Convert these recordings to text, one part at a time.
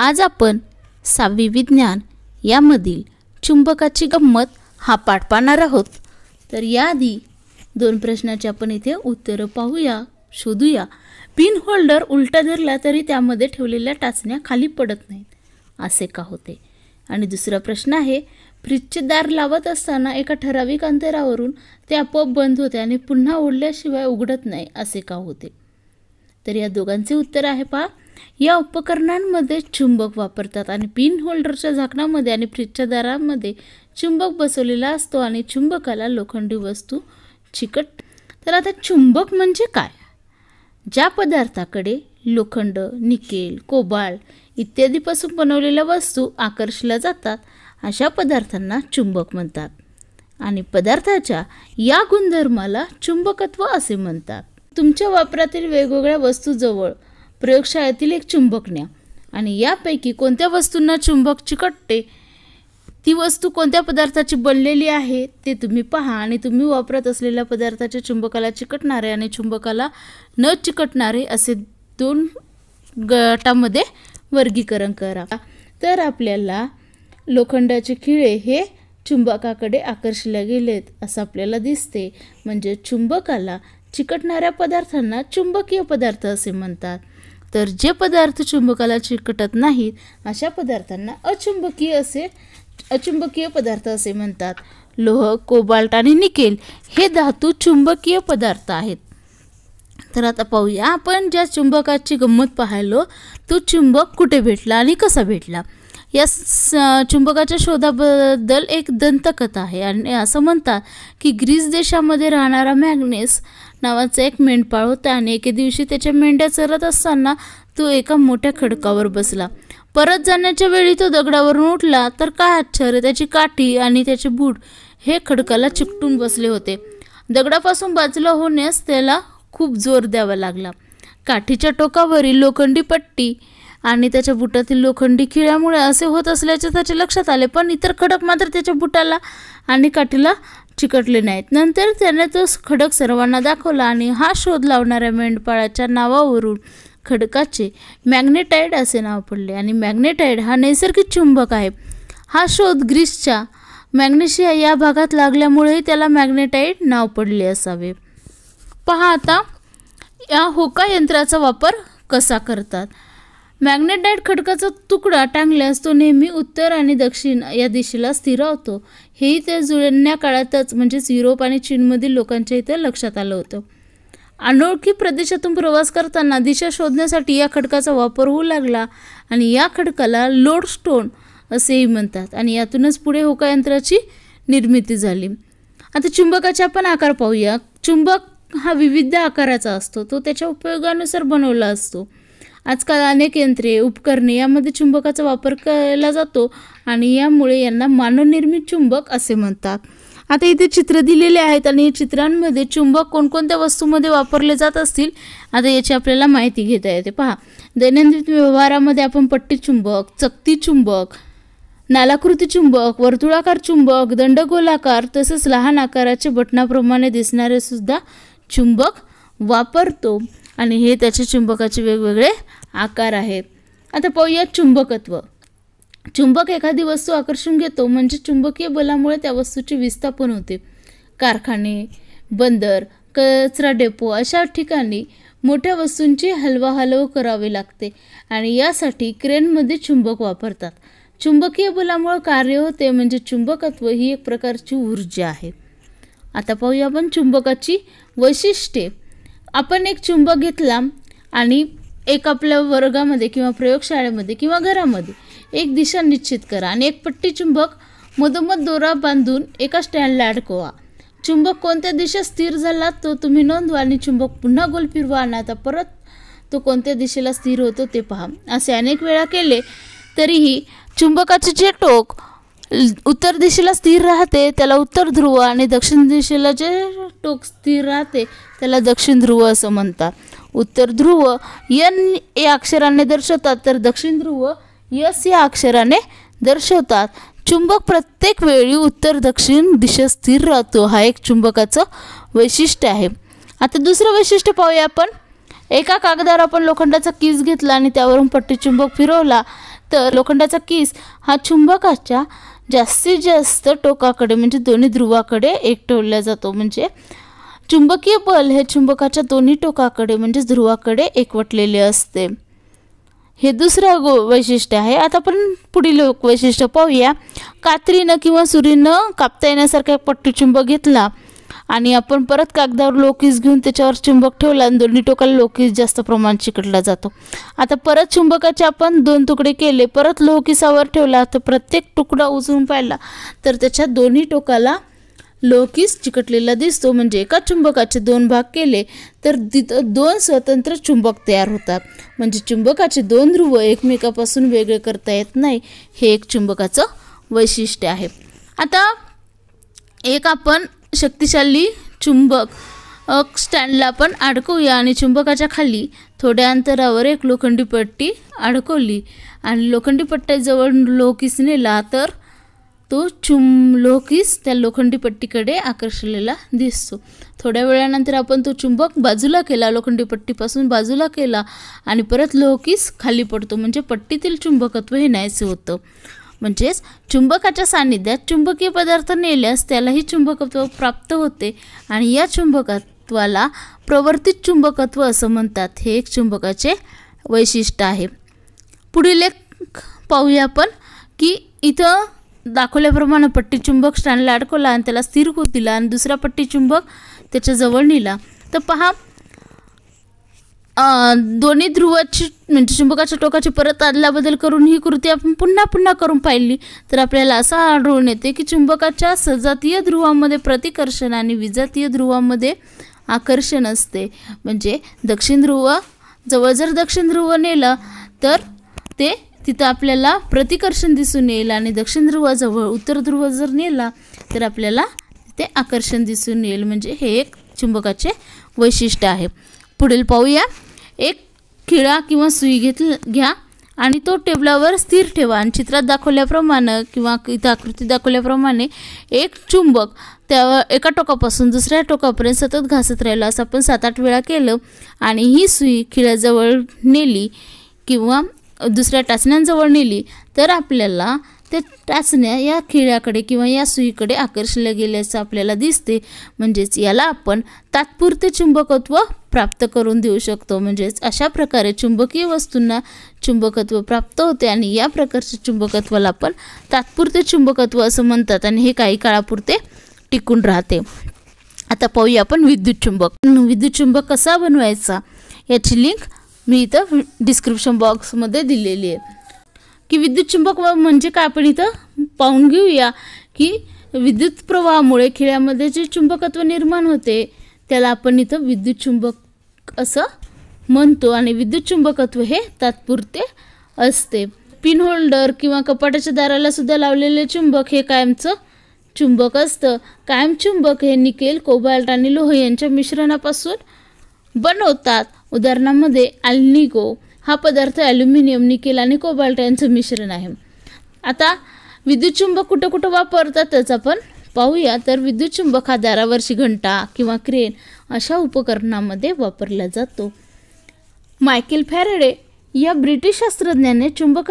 आज आपण सहावी विज्ञान यामधील चुंबकाची गंमत हा पाठ पाहणार आहोत तर याआधी दोन प्रश्नाची आपण इथे उत्तरं पाहूया शोधूया पिन होल्डर उलटा धरला तरी त्यामध्ये ठेवलेल्या टाचण्या खाली पडत नाहीत असे का होते आणि दुसरा प्रश्न आहे फ्रीजचे दार लावत असताना एका ठराविक अंतरावरून ते आपोआप बंद होते आणि पुन्हा ओढल्याशिवाय उघडत नाही असे का होते तर या दोघांचे उत्तर आहे पहा या उपकरणांमध्ये चुंबक वापरतात आणि पिन होल्डरच्या झाकणामध्ये आणि फ्रीजच्या दारामध्ये चुंबक बसवलेला असतो आणि चुंबकाला लोखंडी वस्तू चिकट तर आता चुंबक म्हणजे काय ज्या पदार्थाकडे लोखंड निकेल कोबाळ इत्यादीपासून बनवलेल्या वस्तू आकर्षल्या जातात अशा पदार्थांना चुंबक म्हणतात आणि पदार्थाच्या या गुणधर्माला चुंबकत्व असे म्हणतात तुमच्या वापरातील वेगवेगळ्या वस्तूजवळ प्रयोगशाळेतील एक चुंबकण्या आणि यापैकी कोणत्या वस्तूंना चुंबक चिकटते ती वस्तू कोणत्या पदार्थाची बनलेली आहे ते तुम्ही पहा आणि तुम्ही वापरत असलेल्या पदार्थाच्या चुंबकाला चिकटणारे आणि चुंबकाला न चिकटणारे असे दोन गटामध्ये वर्गीकरण करा तर आपल्याला लोखंडाचे खिळे हे चुंबकाकडे आकर्षले गेलेत असं आपल्याला दिसते म्हणजे चुंबकाला चिकटणाऱ्या पदार्थांना चुंबकीय पदार्थ असे म्हणतात तर जे पदार्थ चुंबकाला चिकटत नाहीत अशा पदार्थांना अचुंबकीय असे अचुंबकीय पदार्थ असे म्हणतात लोह कोबाल्ट आणि निकेल हे धातू चुंबकीय पदार्थ आहेत तर आता पाहूया आपण ज्या चुंबकाची गंमत पाहिलो तो चुंबक कुठे भेटला आणि कसा भेटला या चुंबकाच्या शोधाबद्दल एक दंतकथा आहे आणि असं म्हणतात की ग्रीस देशामध्ये राहणारा मॅग्नेस नावाचा एक मेंढपाळ होता आणि एके दिवशी त्याच्या मेंढ्या चरत असताना तो एका मोठ्या खडकावर बसला परत जाण्याच्या वेळी तो दगडावरून उठला तर काय आश्चर्य त्याची काठी आणि त्याचे बूट हे खडकाला चिकटून बसले होते दगडापासून बाजूला होण्यास त्याला खूप जोर द्यावा लागला काठीच्या टोकावरील लोखंडी पट्टी आणि त्याच्या बुटातील लोखंडी खिळ्यामुळे असे होत असल्याचे त्याचे लक्षात आले पण इतर खडक मात्र त्याच्या बुटाला आणि काठीला चिकटले नाहीत नंतर त्याने तो खडक सर्वांना दाखवला आणि हा शोध लावणाऱ्या मेंढपाळाच्या नावावरून खडकाचे मॅग्नेटाईड असे नाव पडले आणि मॅग्नेटाईड हा नैसर्गिक चुंबक आहे हा शोध ग्रीसच्या मॅग्नेशिया या भागात लागल्यामुळेही त्याला मॅग्नेटाईड नाव पडले असावे पहा आता या होका यंत्राचा वापर कसा करतात मॅग्नेटाईट खडकाचा तुकडा टांगल्यास तो नेहमी उत्तर आणि दक्षिण या दिशेला स्थिरावतो हेही त्या जुळण्या काळातच म्हणजेच युरोप आणि चीनमधील लोकांच्या इथं लक्षात आलं होतं अनोळखी प्रदेशातून प्रवास करताना दिशा शोधण्यासाठी या खडकाचा वापर होऊ लागला आणि या खडकाला लोडस्टोन असेही म्हणतात आणि यातूनच पुढे होका यंत्राची निर्मिती झाली आता चुंबकाचे आपण आकार पाहूया चुंबक हा विविध आकाराचा असतो तो त्याच्या उपयोगानुसार बनवला असतो आजकाल अनेक यंत्रे उपकरणे यामध्ये चुंबकाचा वापर केला जातो आणि यामुळे यांना मानवनिर्मित चुंबक असे म्हणतात आता इथे चित्र दिलेले आहेत आणि या चित्रांमध्ये चुंबक कोणकोणत्या वस्तूमध्ये वापरले जात असतील आता याची आपल्याला माहिती घेता येते पहा दैनंदिन व्यवहारामध्ये आपण पट्टी चुंबक चकती चुंबक नालाकृती चुंबक वर्तुळाकार चुंबक दंडगोलाकार तसेच लहान आकाराचे बटणाप्रमाणे दिसणारे सुद्धा चुंबक वापरतो आणि हे त्याचे चुंबकाचे वेगवेगळे आकार आहेत आता पाहूया चुंबकत्व चुंबक एखादी वस्तू आकर्षून घेतो म्हणजे चुंबकीय बलामुळे त्या वस्तूची विस्थापन होते कारखाने बंदर कचरा डेपो अशा ठिकाणी मोठ्या वस्तूंची हलवाहलव करावे लागते आणि यासाठी क्रेनमध्ये चुंबक वापरतात चुंबकीय बलामुळे कार्य होते म्हणजे चुंबकत्व ही एक प्रकारची ऊर्जा आहे आता पाहूया आपण चुंबकाची वैशिष्ट्ये आपण एक चुंबक घेतला आणि एक आपल्या वर्गामध्ये किंवा प्रयोगशाळेमध्ये किंवा घरामध्ये एक दिशा निश्चित करा आणि एक पट्टी चुंबक मधोमध दोरा बांधून एका स्टँडला अडकवा चुंबक कोणत्या दिशेत स्थिर झाला तो तुम्ही नोंदवा आणि चुंबक पुन्हा गोल फिरवा आणि आता परत तो कोणत्या दिशेला स्थिर होतो ते पहा असे अनेक वेळा केले तरीही चुंबकाचे जे टोक उत्तर दिशेला स्थिर राहते त्याला उत्तर ध्रुव आणि दक्षिण दिशेला जे टोक स्थिर राहते त्याला दक्षिण ध्रुव असं म्हणतात उत्तर ध्रुव यन या अक्षराने दर्शवतात तर दक्षिण ध्रुव यस या अक्षराने दर्शवतात चुंबक प्रत्येक वेळी उत्तर दक्षिण दिशा स्थिर राहतो हा एक चुंबकाचं वैशिष्ट्य आहे आता दुसरं वैशिष्ट्य पाहूया आपण एका कागदावर आपण लोखंडाचा किस घेतला आणि त्यावरून पट्टी चुंबक फिरवला तर लोखंडाचा किस हा चुंबकाच्या जास्तीत जास्त टोकाकडे म्हणजे दोन्ही ध्रुवाकडे टोलला जातो म्हणजे चुंबकीय बल हे चुंबकाच्या दोन्ही टोकाकडे म्हणजे ध्रुवाकडे एकवटलेले असते हे दुसरं गो वैशिष्ट्य आहे आता आपण पुढील वैशिष्ट्य पाहूया कात्रीनं किंवा सुरीनं कापता येण्यासारखा पट्टू चुंबक घेतला आणि आपण परत कागदावर लोकीस घेऊन त्याच्यावर चुंबक ठेवला आणि दोन्ही टोकाला लोकीस जास्त प्रमाणात चिकटला जातो आता परत चुंबकाचे आपण दोन तुकडे केले परत लोकीसावर ठेवला तर प्रत्येक तुकडा उजळून पाहिला तर त्याच्या दोन्ही टोकाला लोकीस चिकटलेला दिसतो म्हणजे एका चुंबकाचे दोन भाग केले तर तिथं दोन स्वतंत्र चुंबक तयार होतात म्हणजे चुंबकाचे दोन ध्रुव एकमेकापासून वेगळे करता येत नाही हे एक चुंबकाचं वैशिष्ट्य आहे आता एक आपण शक्तिशाली चुंबक स्टँडला आपण अडकवूया आणि चुंबकाच्या खाली थोड्या अंतरावर एक लोखंडी पट्टी अडकवली आणि लोखंडी पट्ट्याजवळ लोकीस नेला तर तो चुं लोकीस त्या लोखंडी पट्टीकडे आकर्षलेला दिसतो थोड्या वेळानंतर आपण तो चुंबक बाजूला केला लोखंडी पट्टीपासून बाजूला केला आणि परत लोकीस खाली पडतो म्हणजे पट्टीतील चुंबकत्व हे नाहीसे होतं म्हणजेच चुंबकाच्या सान्निध्यात चुंबकीय पदार्थ नेल्यास त्यालाही चुंबकत्व प्राप्त होते आणि या चुंबकत्वाला प्रवर्तित चुंबकत्व असं म्हणतात हे एक चुंबकाचे वैशिष्ट्य आहे पुढील एक पाहूया आपण की इथं दाखवल्याप्रमाणे पट्टी चुंबक स्टँडला अडकवला आणि त्याला स्थिर होत दिला आणि दुसरा पट्टी चुंबक त्याच्याजवळ नेला तर पहा दोन्ही ध्रुवाची म्हणजे चुंबकाच्या टोकाची परत अदलाबदल करून ही कृती आपण पुन्हा पुन्हा करून पाहिली तर आपल्याला असं आढळून येते की चुंबकाच्या सजातीय ध्रुवामध्ये प्रतिकर्षण आणि विजातीय ध्रुवामध्ये आकर्षण असते म्हणजे दक्षिण ध्रुव जवळ जर दक्षिण ध्रुव नेलं तर ते तिथं आपल्याला प्रतिकर्षण दिसून येईल आणि दक्षिण ध्रुवाजवळ उत्तर ध्रुव जर नेला तर आपल्याला ते आकर्षण दिसून येईल म्हणजे हे एक चुंबकाचे वैशिष्ट्य आहे पुढील पाहूया एक खिळा किंवा सुई घेत घ्या आणि तो टेबलावर स्थिर ठेवा आणि चित्रात दाखवल्याप्रमाणे किंवा इथं आकृती दाखवल्याप्रमाणे एक चुंबक त्या एका टोकापासून दुसऱ्या टोकापर्यंत सतत घासत राहिलं असं आपण सात आठ वेळा केलं आणि ही सुई खिळ्याजवळ नेली किंवा दुसऱ्या टाचण्यांजवळ नेली तर आपल्याला ते टाचण्या या खिळ्याकडे किंवा या सुईकडे आकर्षल्या गेल्याचं आपल्याला दिसते म्हणजेच याला आपण तात्पुरते चुंबकत्व प्राप्त करून देऊ शकतो म्हणजेच अशा प्रकारे चुंबकीय वस्तूंना चुंबकत्व प्राप्त होते आणि या प्रकारच्या चुंबकत्वाला आपण तात्पुरते चुंबकत्व असं म्हणतात आणि हे काही काळापुरते टिकून राहते आता पाहूया आपण विद्युत चुंबक विद्युत चुंबक कसा बनवायचा याची लिंक मी इथं डिस्क्रिप्शन बॉक्समध्ये दिलेली आहे की विद्युत चुंबक म्हणजे काय आपण इथं पाहून घेऊया की विद्युत प्रवाहामुळे खेळामध्ये जे चुंबकत्व निर्माण होते त्याला आपण इथं विद्युत चुंबक असं म्हणतो आणि विद्युत चुंबकत्व हे तात्पुरते असते पिन होल्डर किंवा कपाटाच्या दाराला सुद्धा लावलेले चुंबक हे कायमचं चुंबक असतं कायम चुंबक हे निकेल कोबाल्ट आणि लोह यांच्या मिश्रणापासून बनवतात उदाहरणामध्ये अल्निगो हा पदार्थ ॲल्युमिनियम निकेल आणि कोबाल्ट यांचं मिश्रण आहे आता विद्युत चुंबक कुठं कुठं वापरतातच आपण पाहूया तर विद्युत चुंबक हा दारावरची घंटा किंवा क्रेन अशा उपकरणामध्ये वापरला जातो मायकेल फॅरेडे या ब्रिटिश शास्त्रज्ञाने चुंबक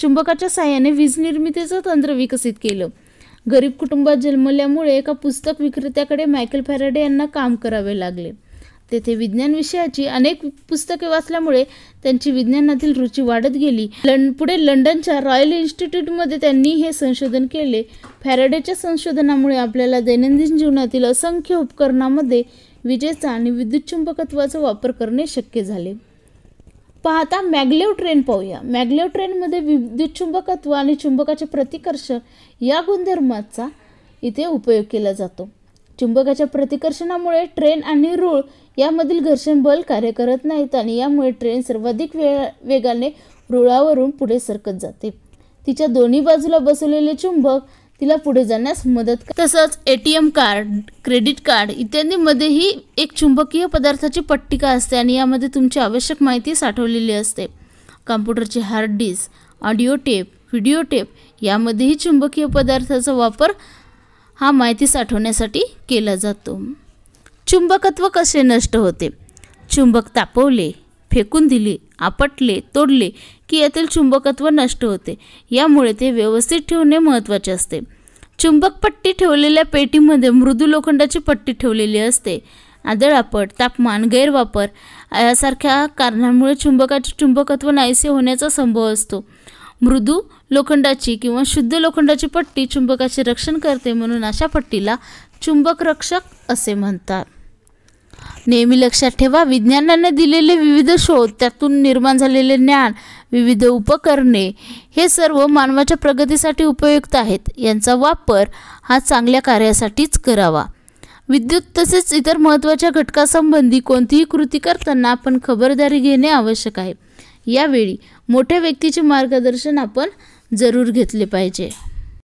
चुंबकाच्या साह्याने वीज निर्मितीचं तंत्र विकसित केलं गरीब कुटुंबात जन्मल्यामुळे एका पुस्तक विक्रेत्याकडे मायकेल फॅरेडे यांना काम करावे लागले तेथे विज्ञान विषयाची अनेक पुस्तके वाचल्यामुळे त्यांची विज्ञानातील रुची वाढत गेली लं पुढे लंडनच्या रॉयल इन्स्टिट्यूटमध्ये त्यांनी हे संशोधन केले फॅरेडेच्या संशोधनामुळे आपल्याला दैनंदिन जीवनातील असंख्य उपकरणामध्ये विजेचा आणि विद्युत चुंबकत्वाचा वापर करणे शक्य झाले पाहता मॅग्लेव ट्रेन पाहूया मॅग्लेव ट्रेनमध्ये विद्युत चुंबकत्व आणि चुंबकाचे प्रतिकर्ष या गुणधर्माचा इथे उपयोग केला जातो चुंबकाच्या प्रतिकर्षणामुळे ट्रेन आणि रूळ यामधील घर्षण बल कार्य करत नाहीत आणि यामुळे ट्रेन सर्वाधिक वेळा वेगाने रुळावरून पुढे सरकत जाते तिच्या दोन्ही बाजूला बसवलेले चुंबक तिला पुढे जाण्यास मदत तसंच A T M card credit card इत्यादीमध्येही एक चुंबकीय पदार्थाची पट्टिका असते आणि यामध्ये तुमची आवश्यक माहिती साठवलेली असते कॉम्प्युटरचे hard disk audio tape video tape यामध्येही चुंबकीय पदार्थाचा वापर हा माहिती साठवण्यासाठी केला जातो चुंबकत्व कसे नष्ट होते चुंबक तापवले फेकून दिली आपटले तोडले की यातील चुंबकत्व नष्ट होते यामुळे ते व्यवस्थित ठेवणे महत्त्वाचे असते चुंबक पट्टी ठेवलेल्या पेटीमध्ये मृदू लोखंडाची पट्टी ठेवलेली असते आदळ आपट तापमान गैरवापर यासारख्या कारणांमुळे चुंबकाचे चुंबकत्व नाहीसे होण्याचा संभव असतो मृदू लोखंडाची किंवा शुद्ध लोखंडाची पट्टी चुंबकाचे रक्षण करते म्हणून अशा पट्टीला चुंबक रक्षक असे म्हणतात नेहमी लक्षात ठेवा विज्ञानाने दिलेले विविध शोध त्यातून निर्माण झालेले ज्ञान विविध उपकरणे हे सर्व मानवाच्या प्रगतीसाठी उपयुक्त आहेत यांचा वापर हा चांगल्या कार्यासाठीच करावा विद्युत तसेच इतर महत्त्वाच्या घटकासंबंधी कोणतीही कृती करताना आपण खबरदारी घेणे आवश्यक आहे यावेळी मोठ्या व्यक्तीचे मार्गदर्शन आपण जरूर घेतले पाहिजे